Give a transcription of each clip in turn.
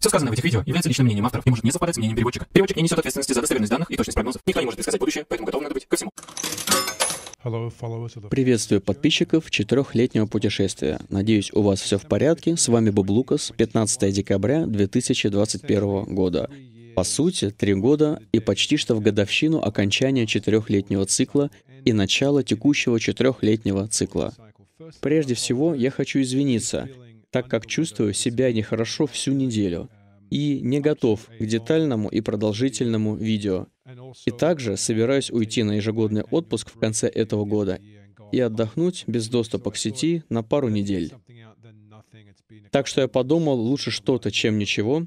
Все сказанное в этих видео является личным мнением авторов и может не совпадать с мнением переводчика. Переводчик не несет ответственности за достоверность данных и точность прогнозов. Никто не может предсказать будущее, поэтому готов надо быть ко всему. Приветствую подписчиков четырехлетнего путешествия. Надеюсь, у вас все в порядке. С вами Боб Лукас, 15 декабря 2021 года. По сути, три года и почти что в годовщину окончания четырехлетнего цикла и начала текущего четырехлетнего цикла. Прежде всего, я хочу извиниться так как чувствую себя нехорошо всю неделю и не готов к детальному и продолжительному видео. И также собираюсь уйти на ежегодный отпуск в конце этого года и отдохнуть без доступа к сети на пару недель. Так что я подумал, лучше что-то, чем ничего.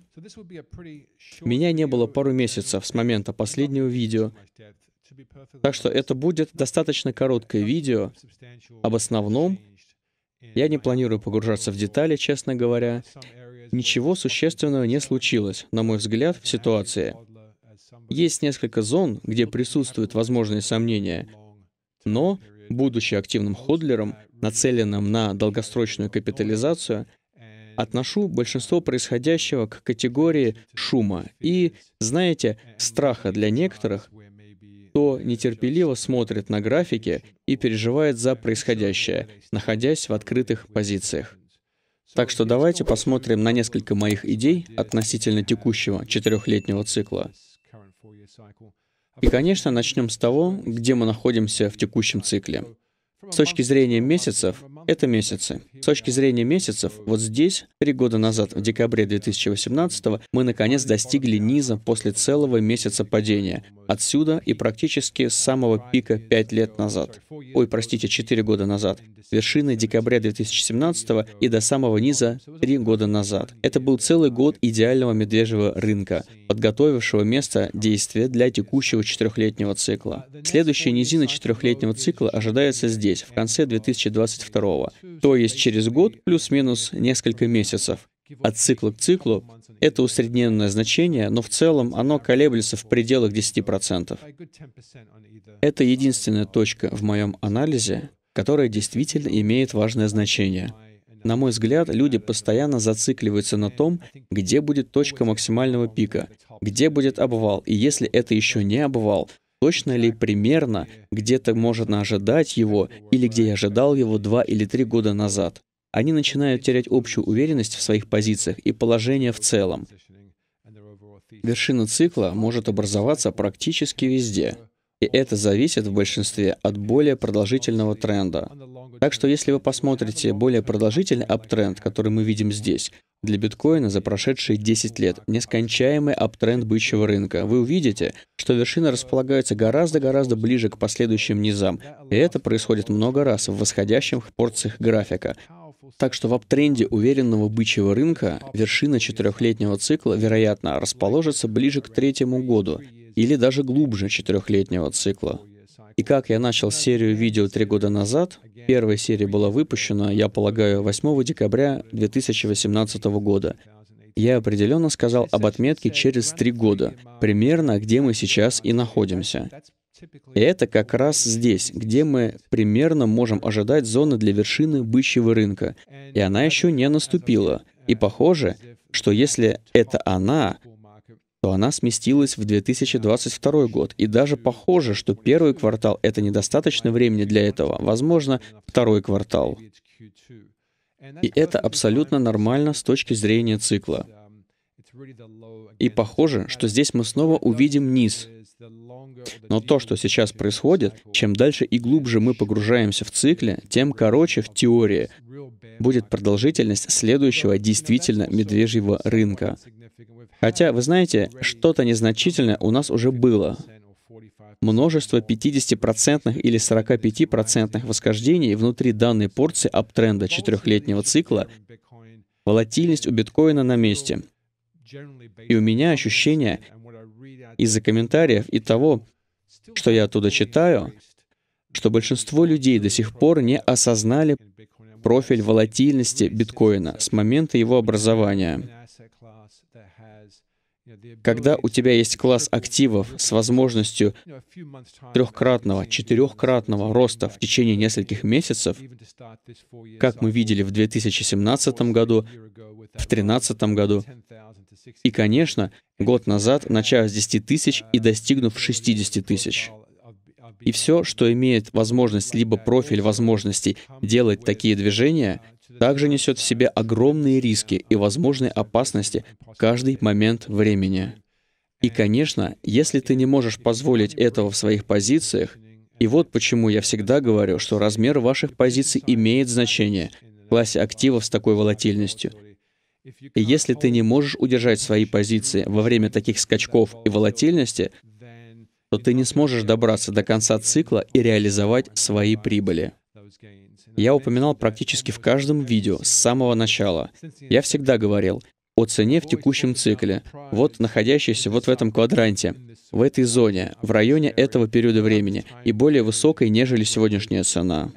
Меня не было пару месяцев с момента последнего видео, так что это будет достаточно короткое видео об основном я не планирую погружаться в детали, честно говоря. Ничего существенного не случилось, на мой взгляд, в ситуации. Есть несколько зон, где присутствуют возможные сомнения, но, будучи активным ходлером, нацеленным на долгосрочную капитализацию, отношу большинство происходящего к категории шума и, знаете, страха для некоторых, кто нетерпеливо смотрит на графики и переживает за происходящее, находясь в открытых позициях. Так что давайте посмотрим на несколько моих идей относительно текущего четырехлетнего цикла. И, конечно, начнем с того, где мы находимся в текущем цикле. С точки зрения месяцев, это месяцы. С точки зрения месяцев, вот здесь, три года назад, в декабре 2018, мы наконец достигли низа после целого месяца падения. Отсюда и практически с самого пика пять лет назад. Ой, простите, четыре года назад. Вершины декабря 2017 и до самого низа три года назад. Это был целый год идеального медвежьего рынка, подготовившего место действия для текущего четырехлетнего цикла. Следующая низина четырехлетнего цикла ожидается здесь, в конце 2022 года сорокового, то есть через год плюс-минус несколько месяцев. От цикла к циклу это усредненное значение, но в целом оно колеблется в пределах 10%. Это единственная точка в моем анализе, которая действительно имеет важное значение. На мой взгляд, люди постоянно зацикливаются на том, где будет точка максимального пика, где будет обвал, и если это еще не обвал, точно ли примерно где-то можно ожидать его или где я ожидал его два или три года назад. Они начинают терять общую уверенность в своих позициях и положение в целом. Вершина цикла может образоваться практически везде. И это зависит в большинстве от более продолжительного тренда. Так что если вы посмотрите более продолжительный аптренд, который мы видим здесь, для биткоина за прошедшие 10 лет, нескончаемый аптренд бычьего рынка. Вы увидите, что вершины располагаются гораздо-гораздо ближе к последующим низам, и это происходит много раз в восходящих порциях графика. Так что в аптренде уверенного бычьего рынка вершина четырехлетнего цикла, вероятно, расположится ближе к третьему году или даже глубже четырехлетнего цикла. И как я начал серию видео три года назад, первая серия была выпущена, я полагаю, 8 декабря 2018 года. Я определенно сказал об отметке через три года, примерно где мы сейчас и находимся. И это как раз здесь, где мы примерно можем ожидать зоны для вершины бычьего рынка. И она еще не наступила. И похоже, что если это она, то она сместилась в 2022 год. И даже похоже, что первый квартал — это недостаточно времени для этого. Возможно, второй квартал. И это абсолютно нормально с точки зрения цикла. И похоже, что здесь мы снова увидим низ. Но то, что сейчас происходит, чем дальше и глубже мы погружаемся в цикле, тем короче в теории будет продолжительность следующего действительно медвежьего рынка. Хотя, вы знаете, что-то незначительное у нас уже было. Множество 50% или 45% восхождений внутри данной порции аптренда четырехлетнего цикла, волатильность у биткоина на месте. И у меня ощущение из-за комментариев и того, что я оттуда читаю, что большинство людей до сих пор не осознали профиль волатильности биткоина с момента его образования. Когда у тебя есть класс активов с возможностью трехкратного, четырехкратного роста в течение нескольких месяцев, как мы видели в 2017 году, в 2013 году, и, конечно, год назад, начав с 10 тысяч uh, и достигнув 60 тысяч. И все, что имеет возможность либо профиль возможностей делать такие движения, uh, также несет в себе огромные риски и возможные опасности в каждый момент времени. И, конечно, если ты не можешь позволить этого в своих позициях, и вот почему я всегда говорю, что размер ваших позиций имеет значение в классе активов с такой волатильностью. И если ты не можешь удержать свои позиции во время таких скачков и волатильности, то ты не сможешь добраться до конца цикла и реализовать свои прибыли я упоминал практически в каждом видео с самого начала. Я всегда говорил о цене в текущем цикле, вот находящейся вот в этом квадранте, в этой зоне, в районе этого периода времени, и более высокой, нежели сегодняшняя цена.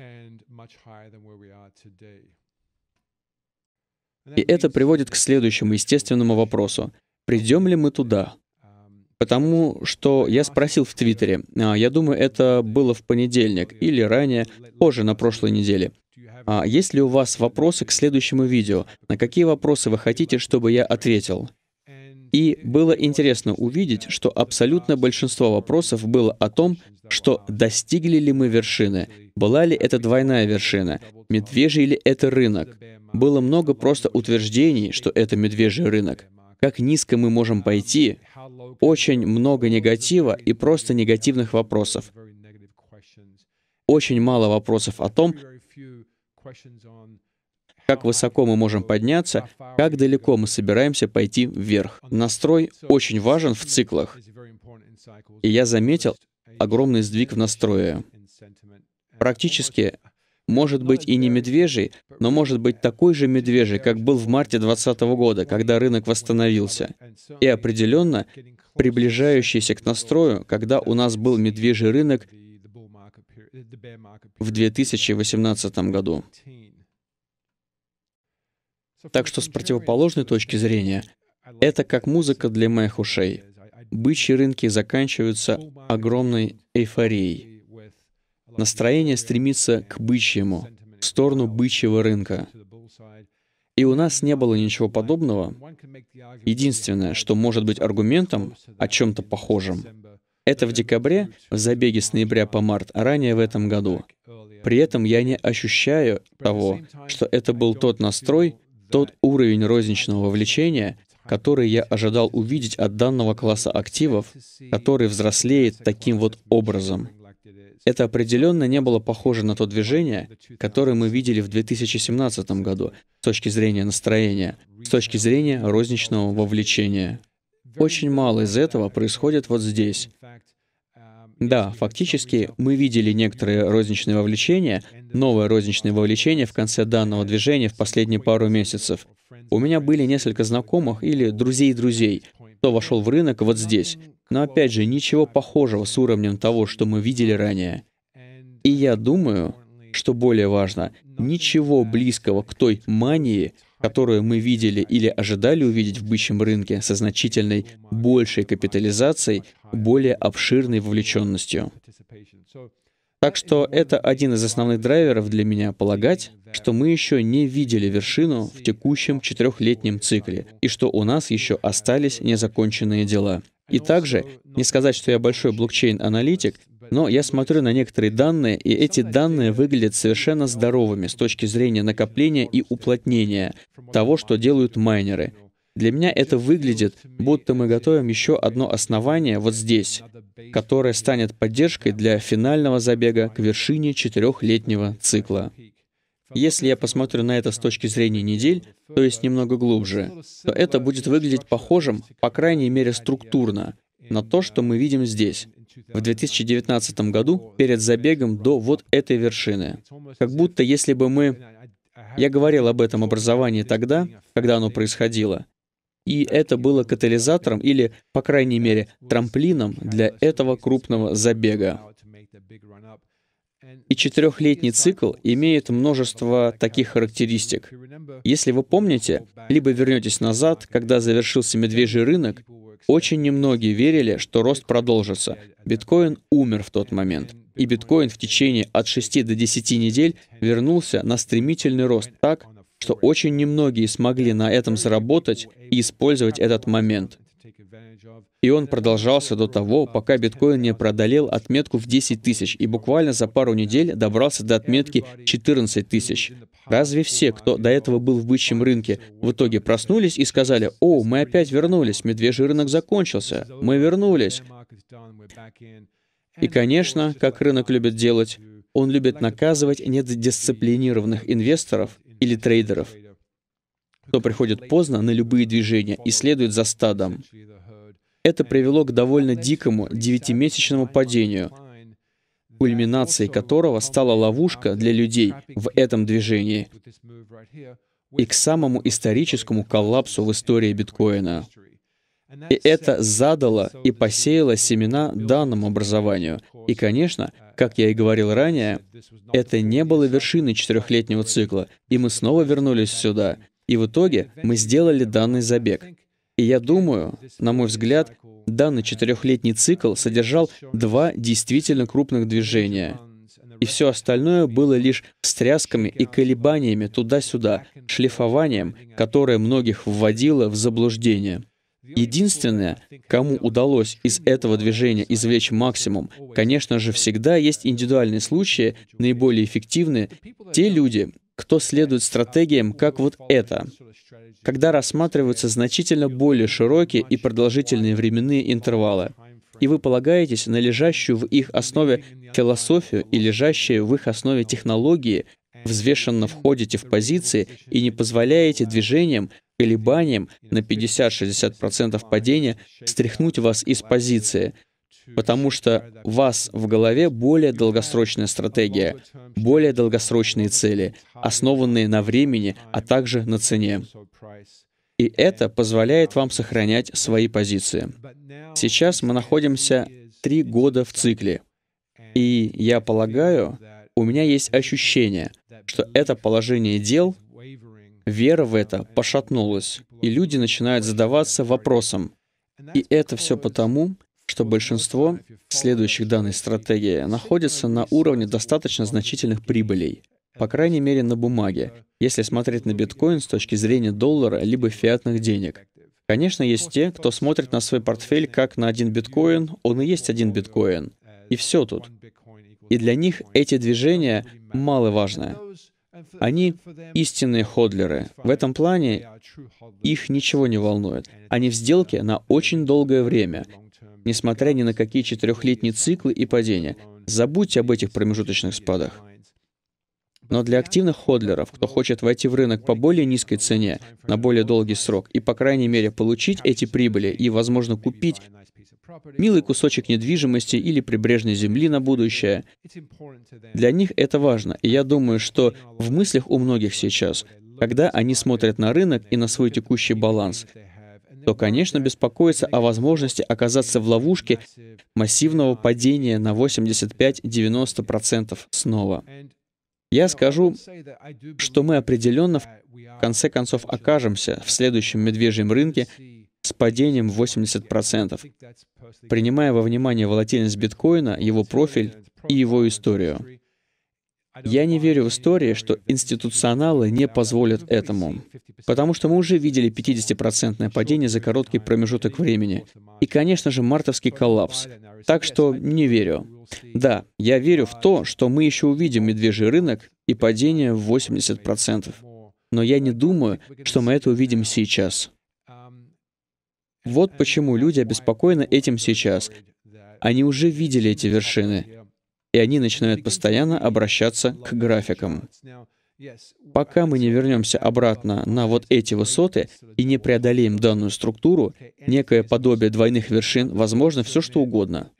И это приводит к следующему естественному вопросу. Придем ли мы туда? Потому что я спросил в Твиттере, а, я думаю, это было в понедельник или ранее, позже на прошлой неделе. А есть ли у вас вопросы к следующему видео? На какие вопросы вы хотите, чтобы я ответил? И было интересно увидеть, что абсолютно большинство вопросов было о том, что достигли ли мы вершины, была ли это двойная вершина, медвежий ли это рынок. Было много просто утверждений, что это медвежий рынок. Как низко мы можем пойти, очень много негатива и просто негативных вопросов. Очень мало вопросов о том, как высоко мы можем подняться, как далеко мы собираемся пойти вверх. Настрой очень важен в циклах. И я заметил огромный сдвиг в настрое. Практически может быть и не медвежий, но может быть такой же медвежий, как был в марте 2020 года, когда рынок восстановился. И определенно приближающийся к настрою, когда у нас был медвежий рынок в 2018 году. Так что с противоположной точки зрения, это как музыка для моих ушей. Бычьи рынки заканчиваются огромной эйфорией настроение стремится к бычьему, в сторону бычьего рынка. И у нас не было ничего подобного. Единственное, что может быть аргументом о чем-то похожем, это в декабре, в забеге с ноября по март, а ранее в этом году. При этом я не ощущаю того, что это был тот настрой, тот уровень розничного вовлечения, который я ожидал увидеть от данного класса активов, который взрослеет таким вот образом. Это определенно не было похоже на то движение, которое мы видели в 2017 году с точки зрения настроения, с точки зрения розничного вовлечения. Очень мало из этого происходит вот здесь. Да, фактически мы видели некоторые розничные вовлечения, новое розничное вовлечение в конце данного движения в последние пару месяцев. У меня были несколько знакомых или друзей друзей, кто вошел в рынок вот здесь. Но опять же, ничего похожего с уровнем того, что мы видели ранее. И я думаю, что более важно, ничего близкого к той мании, которую мы видели или ожидали увидеть в бычьем рынке со значительной большей капитализацией, более обширной вовлеченностью. Так что это один из основных драйверов для меня полагать, что мы еще не видели вершину в текущем четырехлетнем цикле, и что у нас еще остались незаконченные дела. И также, не сказать, что я большой блокчейн-аналитик, но я смотрю на некоторые данные, и эти данные выглядят совершенно здоровыми с точки зрения накопления и уплотнения того, что делают майнеры. Для меня это выглядит, будто мы готовим еще одно основание вот здесь, которое станет поддержкой для финального забега к вершине четырехлетнего цикла. Если я посмотрю на это с точки зрения недель, то есть немного глубже, то это будет выглядеть похожим, по крайней мере структурно, на то, что мы видим здесь, в 2019 году, перед забегом до вот этой вершины. Как будто если бы мы... Я говорил об этом образовании тогда, когда оно происходило, и это было катализатором или, по крайней мере, трамплином для этого крупного забега. И четырехлетний цикл имеет множество таких характеристик. Если вы помните, либо вернетесь назад, когда завершился медвежий рынок, очень немногие верили, что рост продолжится. Биткоин умер в тот момент. И биткоин в течение от 6 до 10 недель вернулся на стремительный рост так, что очень немногие смогли на этом заработать и использовать этот момент. И он продолжался до того, пока биткоин не продолел отметку в 10 тысяч и буквально за пару недель добрался до отметки 14 тысяч. Разве все, кто до этого был в бычьем рынке, в итоге проснулись и сказали, «О, мы опять вернулись, медвежий рынок закончился, мы вернулись». И, конечно, как рынок любит делать, он любит наказывать недисциплинированных инвесторов или трейдеров, кто приходит поздно на любые движения и следует за стадом. Это привело к довольно дикому девятимесячному падению, кульминацией которого стала ловушка для людей в этом движении и к самому историческому коллапсу в истории биткоина. И это задало и посеяло семена данному образованию. И, конечно, uh, как я и говорил ранее, это не было вершиной четырехлетнего цикла, и мы снова вернулись сюда. И в итоге мы сделали данный забег. И я думаю, на мой взгляд, данный четырехлетний цикл содержал два действительно крупных движения. И все остальное было лишь встрясками и колебаниями туда-сюда, шлифованием, которое многих вводило в заблуждение. Единственное, кому удалось из этого движения извлечь максимум, конечно же, всегда есть индивидуальные случаи, наиболее эффективные, те люди, кто следует стратегиям, как вот это, когда рассматриваются значительно более широкие и продолжительные временные интервалы, и вы полагаетесь на лежащую в их основе философию и лежащие в их основе технологии, взвешенно входите в позиции и не позволяете движениям, колебаниям на 50-60% падения стряхнуть вас из позиции, потому что у вас в голове более долгосрочная стратегия, более долгосрочные цели, основанные на времени, а также на цене. И это позволяет вам сохранять свои позиции. Сейчас мы находимся три года в цикле. И я полагаю, у меня есть ощущение, что это положение дел, вера в это пошатнулась, и люди начинают задаваться вопросом. И это все потому, что большинство следующих данной стратегии находится на уровне достаточно значительных прибылей, по крайней мере на бумаге, если смотреть на биткоин с точки зрения доллара либо фиатных денег. Конечно, есть те, кто смотрит на свой портфель как на один биткоин, он и есть один биткоин. И все тут. И для них эти движения маловажны. Они истинные ходлеры. В этом плане их ничего не волнует. Они в сделке на очень долгое время, несмотря ни на какие четырехлетние циклы и падения. Забудьте об этих промежуточных спадах. Но для активных ходлеров, кто хочет войти в рынок по более низкой цене на более долгий срок и, по крайней мере, получить эти прибыли и, возможно, купить милый кусочек недвижимости или прибрежной земли на будущее. Для них это важно, и я думаю, что в мыслях у многих сейчас, когда они смотрят на рынок и на свой текущий баланс, то, конечно, беспокоиться о возможности оказаться в ловушке массивного падения на 85-90% снова. Я скажу, что мы определенно в конце концов окажемся в следующем медвежьем рынке, падением в 80%, принимая во внимание волатильность биткоина, его профиль и его историю. Я не верю в истории, что институционалы не позволят этому, потому что мы уже видели 50% процентное падение за короткий промежуток времени. И, конечно же, мартовский коллапс. Так что не верю. Да, я верю в то, что мы еще увидим медвежий рынок и падение в 80%. Но я не думаю, что мы это увидим сейчас. Вот почему люди обеспокоены этим сейчас. Они уже видели эти вершины, и они начинают постоянно обращаться к графикам. Пока мы не вернемся обратно на вот эти высоты и не преодолеем данную структуру, некое подобие двойных вершин, возможно, все что угодно.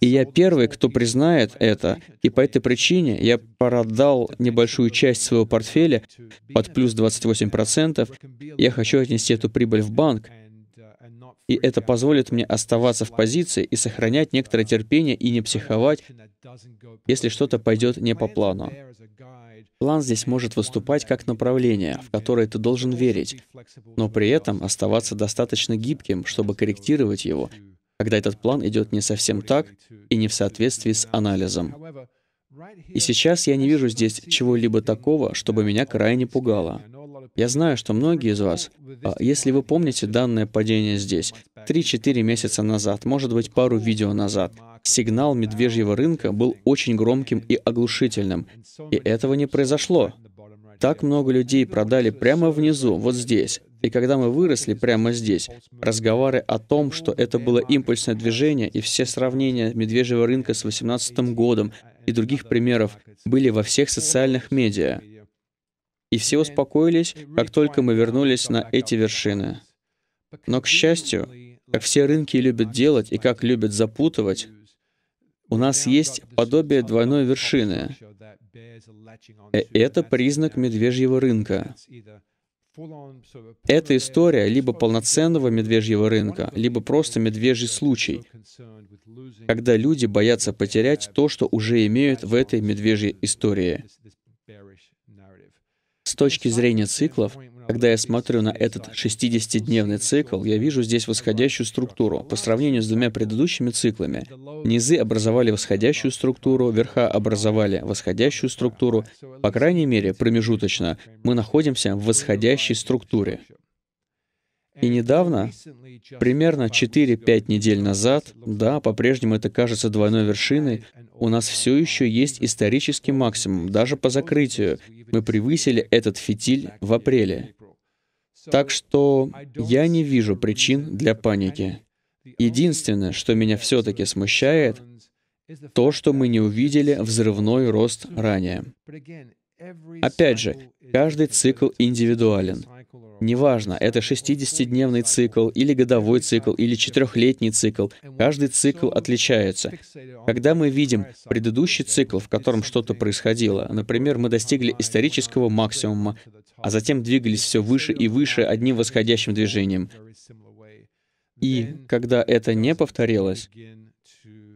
И я первый, кто признает это, и по этой причине я продал небольшую часть своего портфеля под плюс 28%. Я хочу отнести эту прибыль в банк, и это позволит мне оставаться в позиции и сохранять некоторое терпение и не психовать, если что-то пойдет не по плану. План здесь может выступать как направление, в которое ты должен верить, но при этом оставаться достаточно гибким, чтобы корректировать его, когда этот план идет не совсем так и не в соответствии с анализом. И сейчас я не вижу здесь чего-либо такого, чтобы меня крайне пугало. Я знаю, что многие из вас, а, если вы помните данное падение здесь, 3-4 месяца назад, может быть, пару видео назад, сигнал медвежьего рынка был очень громким и оглушительным. И этого не произошло. Так много людей продали прямо внизу, вот здесь. И когда мы выросли прямо здесь, разговоры о том, что это было импульсное движение, и все сравнения медвежьего рынка с 2018 годом и других примеров были во всех социальных медиа и все успокоились, как только мы вернулись на эти вершины. Но, к счастью, как все рынки любят делать и как любят запутывать, у нас есть подобие двойной вершины. И это признак медвежьего рынка. Это история либо полноценного медвежьего рынка, либо просто медвежий случай, когда люди боятся потерять то, что уже имеют в этой медвежьей истории точки зрения циклов, когда я смотрю на этот 60-дневный цикл, я вижу здесь восходящую структуру по сравнению с двумя предыдущими циклами. Низы образовали восходящую структуру, верха образовали восходящую структуру. По крайней мере, промежуточно, мы находимся в восходящей структуре. И недавно, примерно 4-5 недель назад, да, по-прежнему это кажется двойной вершиной, у нас все еще есть исторический максимум, даже по закрытию. Мы превысили этот фитиль в апреле. Так что я не вижу причин для паники. Единственное, что меня все-таки смущает, то, что мы не увидели взрывной рост ранее. Опять же, каждый цикл индивидуален. Неважно, это 60-дневный цикл, или годовой цикл, или четырехлетний цикл. Каждый цикл отличается. Когда мы видим предыдущий цикл, в котором что-то происходило, например, мы достигли исторического максимума, а затем двигались все выше и выше одним восходящим движением. И когда это не повторилось,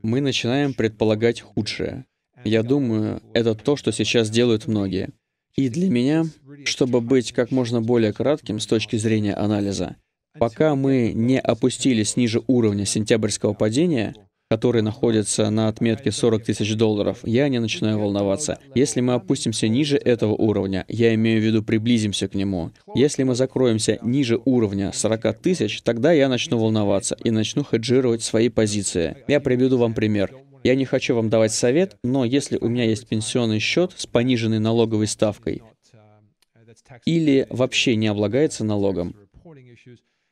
мы начинаем предполагать худшее. Я думаю, это то, что сейчас делают многие. И для меня, чтобы быть как можно более кратким с точки зрения анализа, пока мы не опустились ниже уровня сентябрьского падения, который находится на отметке 40 тысяч долларов, я не начинаю волноваться. Если мы опустимся ниже этого уровня, я имею в виду приблизимся к нему, если мы закроемся ниже уровня 40 тысяч, тогда я начну волноваться и начну хеджировать свои позиции. Я приведу вам пример. Я не хочу вам давать совет, но если у меня есть пенсионный счет с пониженной налоговой ставкой или вообще не облагается налогом,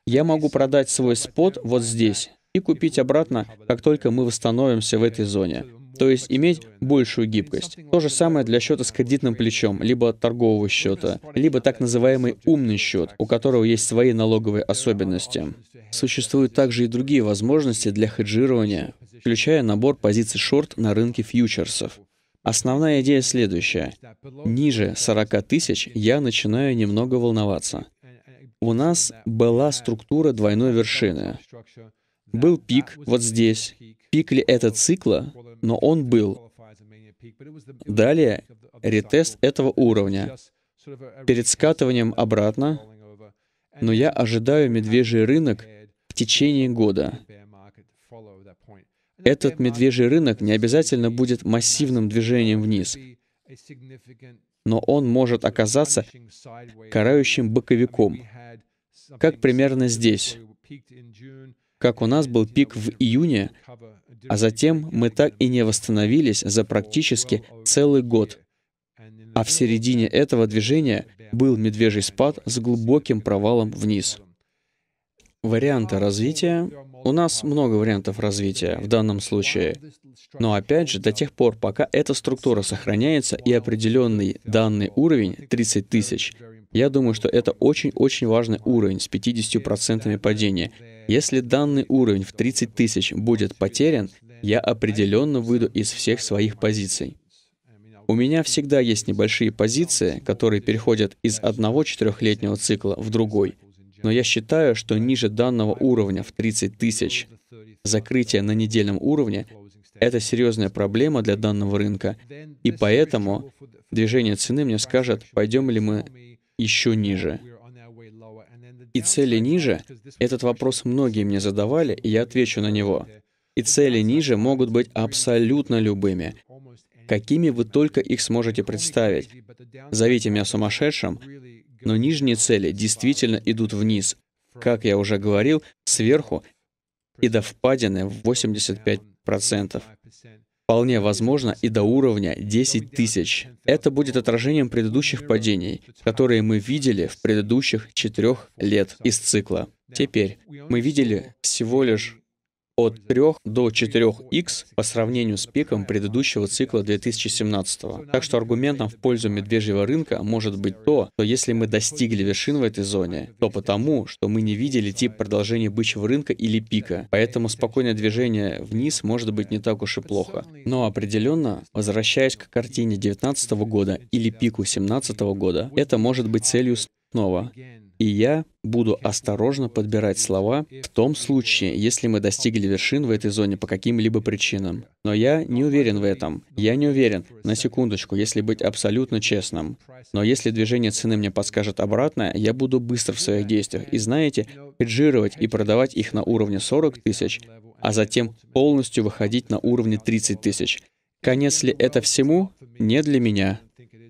я могу продать свой спот вот здесь и купить обратно, как только мы восстановимся в этой зоне. То есть иметь большую гибкость. То же самое для счета с кредитным плечом, либо торгового счета, либо так называемый умный счет, у которого есть свои налоговые особенности. Существуют также и другие возможности для хеджирования, включая набор позиций шорт на рынке фьючерсов. Основная идея следующая. Ниже 40 тысяч я начинаю немного волноваться. У нас была структура двойной вершины. Был пик вот здесь. Пик ли это цикла? Но он был. Далее ретест этого уровня. Перед скатыванием обратно, но я ожидаю медвежий рынок в течение года этот медвежий рынок не обязательно будет массивным движением вниз, но он может оказаться карающим боковиком, как примерно здесь, как у нас был пик в июне, а затем мы так и не восстановились за практически целый год. А в середине этого движения был медвежий спад с глубоким провалом вниз варианты развития. У нас много вариантов развития в данном случае. Но опять же, до тех пор, пока эта структура сохраняется и определенный данный уровень 30 тысяч, я думаю, что это очень-очень важный уровень с 50% падения. Если данный уровень в 30 тысяч будет потерян, я определенно выйду из всех своих позиций. У меня всегда есть небольшие позиции, которые переходят из одного четырехлетнего цикла в другой. Но я считаю, что ниже данного уровня в 30 тысяч закрытие на недельном уровне — это серьезная проблема для данного рынка. И поэтому движение цены мне скажет, пойдем ли мы еще ниже. И цели ниже — этот вопрос многие мне задавали, и я отвечу на него. И цели ниже могут быть абсолютно любыми, какими вы только их сможете представить. Зовите меня сумасшедшим, но нижние цели действительно идут вниз. Как я уже говорил, сверху и до впадины в 85%. Вполне возможно и до уровня 10 тысяч. Это будет отражением предыдущих падений, которые мы видели в предыдущих четырех лет из цикла. Теперь мы видели всего лишь от 3 до 4x по сравнению с пиком предыдущего цикла 2017. -го. Так что аргументом в пользу медвежьего рынка может быть то, что если мы достигли вершин в этой зоне, то потому, что мы не видели тип продолжения бычьего рынка или пика, поэтому спокойное движение вниз может быть не так уж и плохо. Но определенно, возвращаясь к картине 2019 года или пику 2017 года, это может быть целью запретного. И я буду осторожно подбирать слова в том случае, если мы достигли вершин в этой зоне по каким-либо причинам. Но я не уверен в этом. Я не уверен, на секундочку, если быть абсолютно честным. Но если движение цены мне подскажет обратное, я буду быстро в своих действиях. И знаете, хеджировать и продавать их на уровне 40 тысяч, а затем полностью выходить на уровне 30 тысяч. Конец ли это всему? Не для меня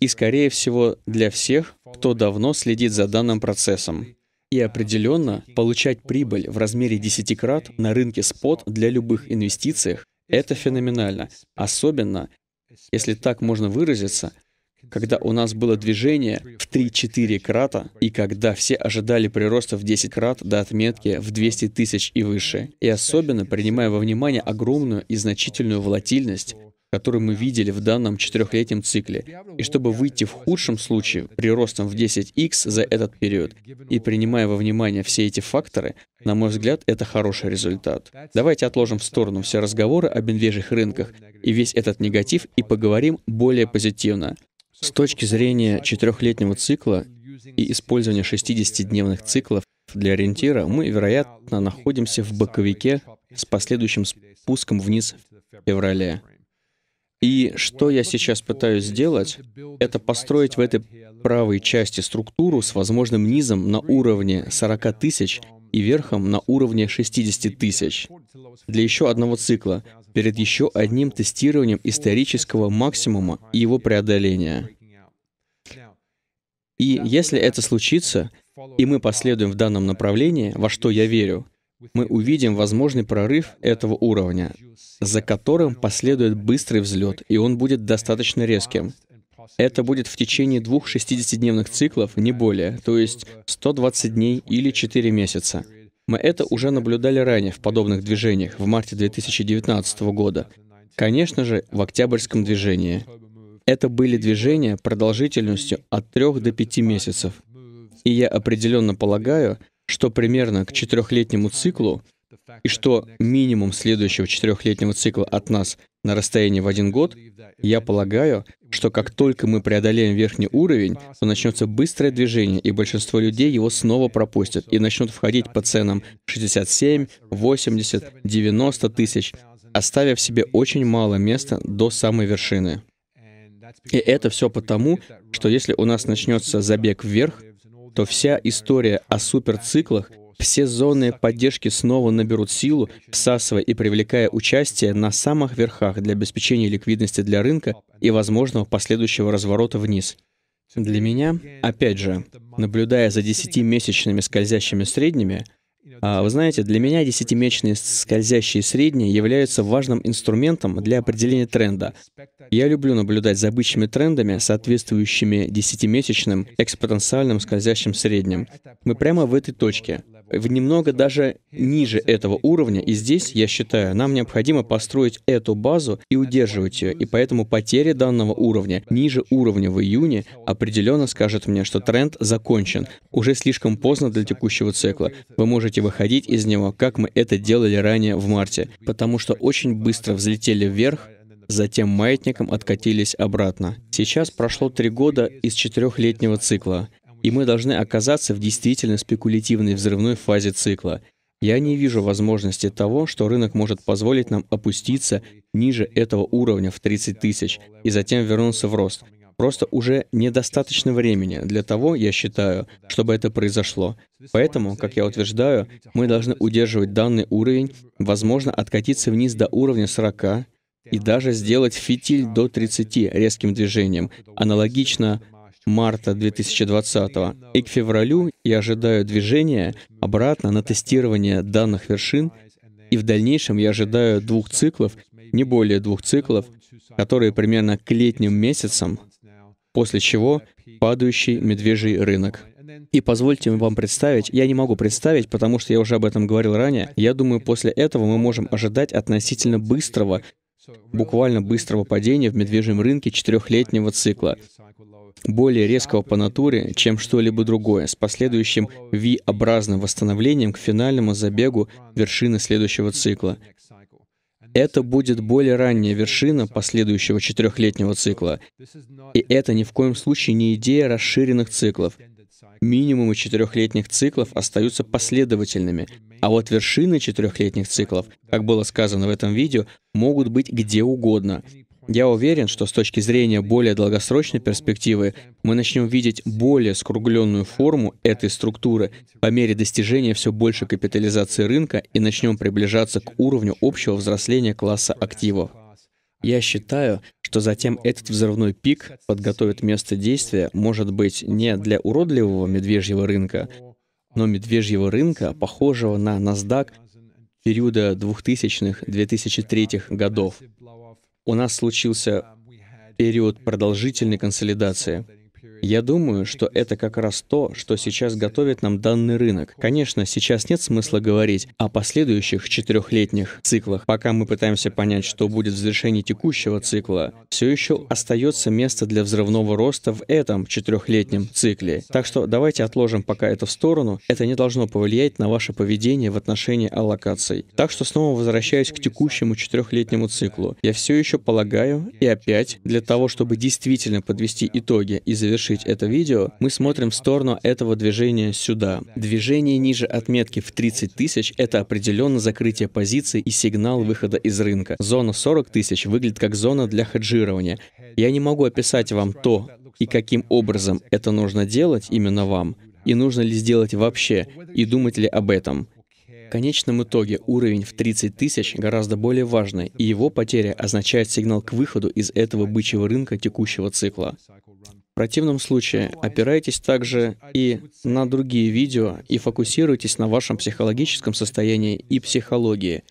и, скорее всего, для всех, кто давно следит за данным процессом. И определенно, получать прибыль в размере 10 крат на рынке спот для любых инвестиций – это феноменально. Особенно, если так можно выразиться, когда у нас было движение в 3-4 крата, и когда все ожидали прироста в 10 крат до отметки в 200 тысяч и выше, и особенно принимая во внимание огромную и значительную волатильность, который мы видели в данном четырехлетнем цикле, и чтобы выйти в худшем случае приростом в 10x за этот период. И принимая во внимание все эти факторы, на мой взгляд, это хороший результат. Давайте отложим в сторону все разговоры об медвежьих рынках и весь этот негатив и поговорим более позитивно. С точки зрения четырехлетнего цикла и использования 60-дневных циклов для ориентира, мы, вероятно, находимся в боковике с последующим спуском вниз в феврале. И что я сейчас пытаюсь сделать, это построить в этой правой части структуру с возможным низом на уровне 40 тысяч и верхом на уровне 60 тысяч для еще одного цикла, перед еще одним тестированием исторического максимума и его преодоления. И если это случится, и мы последуем в данном направлении, во что я верю, мы увидим возможный прорыв этого уровня, за которым последует быстрый взлет, и он будет достаточно резким. Это будет в течение двух 60-дневных циклов, не более, то есть 120 дней или 4 месяца. Мы это уже наблюдали ранее в подобных движениях в марте 2019 года. Конечно же, в октябрьском движении. Это были движения продолжительностью от 3 до 5 месяцев. И я определенно полагаю, что примерно к четырехлетнему циклу и что минимум следующего четырехлетнего цикла от нас на расстоянии в один год, я полагаю, что как только мы преодолеем верхний уровень, то начнется быстрое движение, и большинство людей его снова пропустят и начнут входить по ценам 67, 80, 90 тысяч, оставив себе очень мало места до самой вершины. И это все потому, что если у нас начнется забег вверх, то вся история о суперциклах, все зоны поддержки снова наберут силу, всасывая и привлекая участие на самых верхах для обеспечения ликвидности для рынка и возможного последующего разворота вниз. Для меня, опять же, наблюдая за десятимесячными скользящими средними, а, вы знаете, для меня десятимесячные скользящие средние являются важным инструментом для определения тренда. Я люблю наблюдать за обычными трендами, соответствующими десятимесячным экспоненциальным скользящим средним. Мы прямо в этой точке в немного даже ниже этого уровня. И здесь, я считаю, нам необходимо построить эту базу и удерживать ее. И поэтому потеря данного уровня ниже уровня в июне определенно скажет мне, что тренд закончен. Уже слишком поздно для текущего цикла. Вы можете выходить из него, как мы это делали ранее в марте, потому что очень быстро взлетели вверх, затем маятником откатились обратно. Сейчас прошло три года из четырехлетнего цикла и мы должны оказаться в действительно спекулятивной взрывной фазе цикла. Я не вижу возможности того, что рынок может позволить нам опуститься ниже этого уровня в 30 тысяч и затем вернуться в рост. Просто уже недостаточно времени для того, я считаю, чтобы это произошло. Поэтому, как я утверждаю, мы должны удерживать данный уровень, возможно, откатиться вниз до уровня 40 и даже сделать фитиль до 30 резким движением, аналогично марта 2020 и к февралю я ожидаю движения обратно на тестирование данных вершин, и в дальнейшем я ожидаю двух циклов, не более двух циклов, которые примерно к летним месяцам, после чего падающий медвежий рынок. И позвольте вам представить, я не могу представить, потому что я уже об этом говорил ранее, я думаю, после этого мы можем ожидать относительно быстрого буквально быстрого падения в медвежьем рынке четырехлетнего цикла более резкого по натуре, чем что-либо другое, с последующим V-образным восстановлением к финальному забегу вершины следующего цикла. Это будет более ранняя вершина последующего четырехлетнего цикла. И это ни в коем случае не идея расширенных циклов. Минимумы четырехлетних циклов остаются последовательными, а вот вершины четырехлетних циклов, как было сказано в этом видео, могут быть где угодно — я уверен, что с точки зрения более долгосрочной перспективы мы начнем видеть более скругленную форму этой структуры по мере достижения все больше капитализации рынка и начнем приближаться к уровню общего взросления класса активов. Я считаю, что затем этот взрывной пик подготовит место действия, может быть, не для уродливого медвежьего рынка, но медвежьего рынка, похожего на NASDAQ периода 2000-2003 годов у нас случился период продолжительной консолидации. Я думаю, что это как раз то, что сейчас готовит нам данный рынок. Конечно, сейчас нет смысла говорить о последующих четырехлетних циклах. Пока мы пытаемся понять, что будет в завершении текущего цикла, все еще остается место для взрывного роста в этом четырехлетнем цикле. Так что давайте отложим пока это в сторону. Это не должно повлиять на ваше поведение в отношении аллокаций. Так что снова возвращаюсь к текущему четырехлетнему циклу. Я все еще полагаю, и опять, для того, чтобы действительно подвести итоги и завершить завершить это видео, мы смотрим в сторону этого движения сюда. Движение ниже отметки в 30 тысяч — это определенно закрытие позиций и сигнал выхода из рынка. Зона 40 тысяч выглядит как зона для хеджирования. Я не могу описать вам то, и каким образом это нужно делать именно вам, и нужно ли сделать вообще, и думать ли об этом. В конечном итоге уровень в 30 тысяч гораздо более важный, и его потеря означает сигнал к выходу из этого бычьего рынка текущего цикла. В противном случае опирайтесь также и на другие видео и фокусируйтесь на вашем психологическом состоянии и психологии.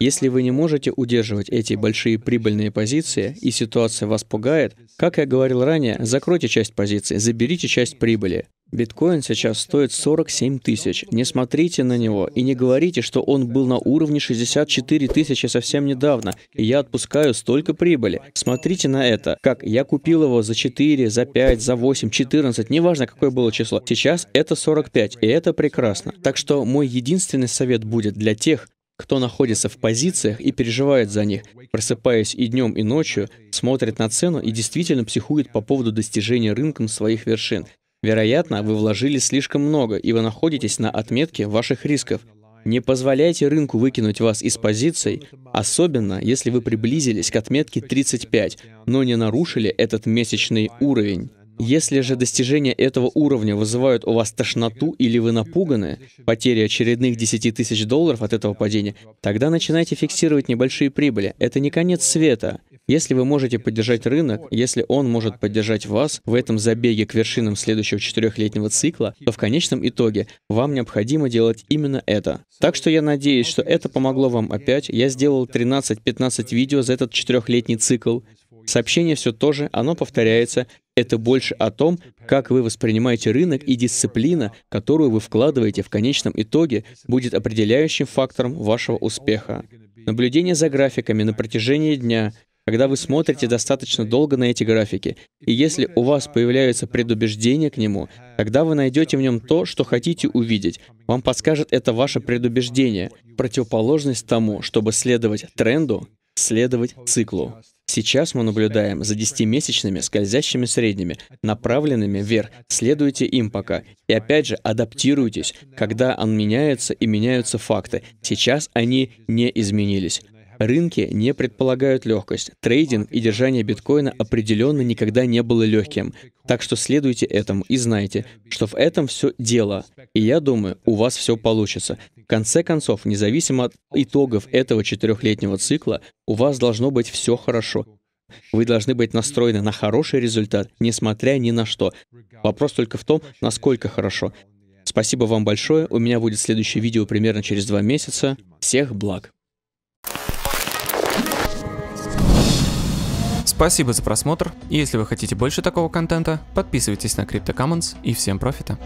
Если вы не можете удерживать эти большие прибыльные позиции и ситуация вас пугает, как я говорил ранее, закройте часть позиции, заберите часть прибыли. Биткоин сейчас стоит 47 тысяч. Не смотрите на него и не говорите, что он был на уровне 64 тысячи совсем недавно, и я отпускаю столько прибыли. Смотрите на это, как я купил его за 4, за 5, за 8, 14, неважно какое было число. Сейчас это 45, и это прекрасно. Так что мой единственный совет будет для тех, кто находится в позициях и переживает за них, просыпаясь и днем, и ночью, смотрит на цену и действительно психует по поводу достижения рынком своих вершин. Вероятно, вы вложили слишком много, и вы находитесь на отметке ваших рисков. Не позволяйте рынку выкинуть вас из позиций, особенно если вы приблизились к отметке 35, но не нарушили этот месячный уровень. Если же достижения этого уровня вызывают у вас тошноту или вы напуганы, потери очередных 10 тысяч долларов от этого падения, тогда начинайте фиксировать небольшие прибыли. Это не конец света. Если вы можете поддержать рынок, если он может поддержать вас в этом забеге к вершинам следующего четырехлетнего цикла, то в конечном итоге вам необходимо делать именно это. Так что я надеюсь, что это помогло вам опять. Я сделал 13-15 видео за этот четырехлетний цикл. Сообщение все то же, оно повторяется. Это больше о том, как вы воспринимаете рынок и дисциплина, которую вы вкладываете в конечном итоге, будет определяющим фактором вашего успеха. Наблюдение за графиками на протяжении дня, когда вы смотрите достаточно долго на эти графики, и если у вас появляется предубеждение к нему, тогда вы найдете в нем то, что хотите увидеть. Вам подскажет это ваше предубеждение, противоположность тому, чтобы следовать тренду, следовать циклу. Сейчас мы наблюдаем за десятимесячными скользящими средними, направленными вверх. Следуйте им пока. И опять же, адаптируйтесь, когда он меняется и меняются факты. Сейчас они не изменились. Рынки не предполагают легкость. Трейдинг и держание биткоина определенно никогда не было легким. Так что следуйте этому и знайте, что в этом все дело. И я думаю, у вас все получится. В конце концов, независимо от итогов этого четырехлетнего цикла, у вас должно быть все хорошо. Вы должны быть настроены на хороший результат, несмотря ни на что. Вопрос только в том, насколько хорошо. Спасибо вам большое. У меня будет следующее видео примерно через два месяца. Всех благ. Спасибо за просмотр, если вы хотите больше такого контента, подписывайтесь на CryptoCommons и всем профита!